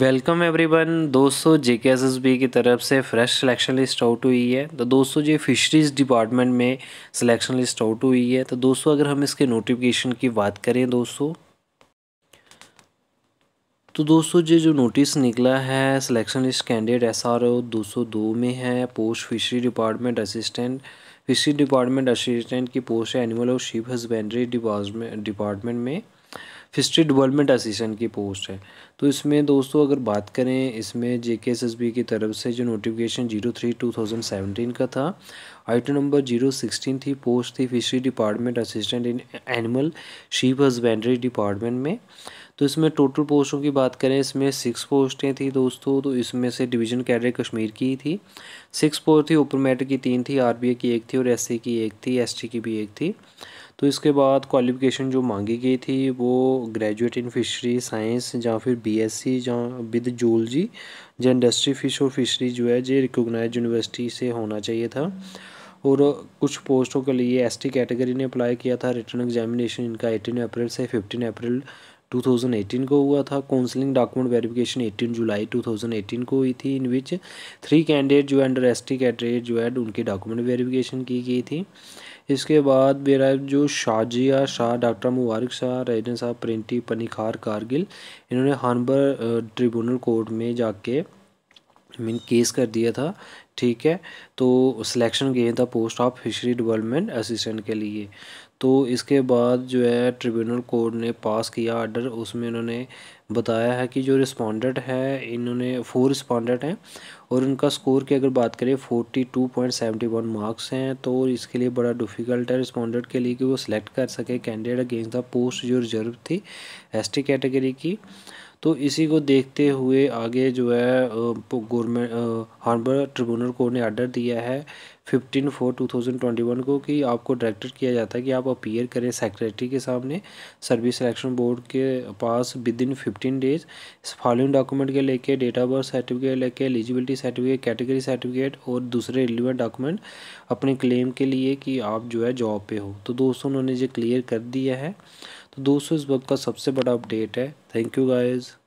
welcome everyone दोस्तों जे के S S B की तरफ से फ्रेश सिलेक्शन लिस्ट आउट हुई है तो दोस्तों जी फिशरीज़ डिपार्टमेंट में सिलेक्शन लिस्ट आउट हुई है तो दोस्तों अगर हम इसके नोटिफिकेशन की बात करें दोस्तों तो दोस्तों जी जो नोटिस निकला है selection list candidate S R O दो सौ दो में है post fishery department assistant fishery department assistant की पोस्ट है एनिमल और शिप हजबेंड्री डिपार्टमेंट में हिस्ट्री डेवलपमेंट असिस्टेंट की पोस्ट है तो इसमें दोस्तों अगर बात करें इसमें जे के एस एस बी की तरफ से जो notification zero three two thousand seventeen का था आइटम नंबर जीरो सिक्सटीन थी पोस्ट थी fishery department assistant in animal sheep husbandry department में तो इसमें टोटल पोस्टों की बात करें इसमें सिक्स पोस्टें थी दोस्तों तो इसमें से डिवीजन कैडर कश्मीर की थी सिक्स पोस्ट थी ऊपर मैटर की तीन थी आर की एक थी और एस की एक थी एस की भी एक थी तो इसके बाद क्वालिफ़िकेशन जो मांगी गई थी वो ग्रेजुएट इन फिशरी साइंस या फिर बीएससी या विद जूलजी या इंडस्ट्री फ़िश और फिशरी जो है जे रिकोगनाइज यूनिवर्सिटी से होना चाहिए था और कुछ पोस्टों के लिए एसटी कैटेगरी ने अप्लाई किया था रिटर्न एग्जामिनेशन इनका एटीन अप्रैल से फिफ्टीन अप्रैल 2018 को हुआ था काउंसलिंग डॉक्यूमेंट वेरिफिकेशन 18 जुलाई 2018 को हुई थी इन विच थ्री कैंडिडेट जो है अंडर एस टी कैटेगरी जो है उनके डॉक्यूमेंट वेरिफिकेशन की गई थी इसके बाद मेरा जो शाहजिया शाह डॉक्टर मुबारक शाह रजन साहब प्रिंटी पनिखार कारगिल इन्होंने हानबर ट्रिब्यूनल कोर्ट में जाके मीन केस कर दिया था ठीक है तो सिलेक्शन गेम था post of fishery development assistant के लिए तो इसके बाद जो है ट्रिब्यूनल कोर्ट ने पास किया आर्डर उसमें इन्होंने बताया है कि जो रिस्पोंडेंट है इन्होंने फोर रिस्पॉन्डेंट हैं और उनका स्कोर की अगर बात करें forty two point seventy one marks हैं तो इसके लिए बड़ा डिफ़िकल्ट है रिस्पॉन्डेंट के लिए कि वो सिलेक्ट कर सके कैंडिडेट अगेंस्ट द पोस्ट जो रिजर्व थी टी कैटेगरी की तो इसी को देखते हुए आगे जो है गवर्नमेंट हार्बर ट्रिब्यूनल कोर्ट ने आर्डर दिया है fifteen four two thousand twenty one को कि आपको डायरेक्टेड किया जाता है कि आप अपीयर करें सेक्रेटरी के सामने सर्विस सिलेक्शन बोर्ड के पास within fifteen days following document के लेके डेट ऑफ बर्थ सर्टिफिकेट लेके एलिजिबिलिटी सर्टिफिकेट कैटेगरी सर्टिफिकेट और दूसरे रिलीवेंट डॉक्यूमेंट अपने क्लेम के लिए कि आप जो है जॉब पे हो तो दोस्तों उन्होंने ये क्लियर कर दिया है तो दोस्तों इस वक्त का सबसे बड़ा अपडेट है थैंक यू गाइज़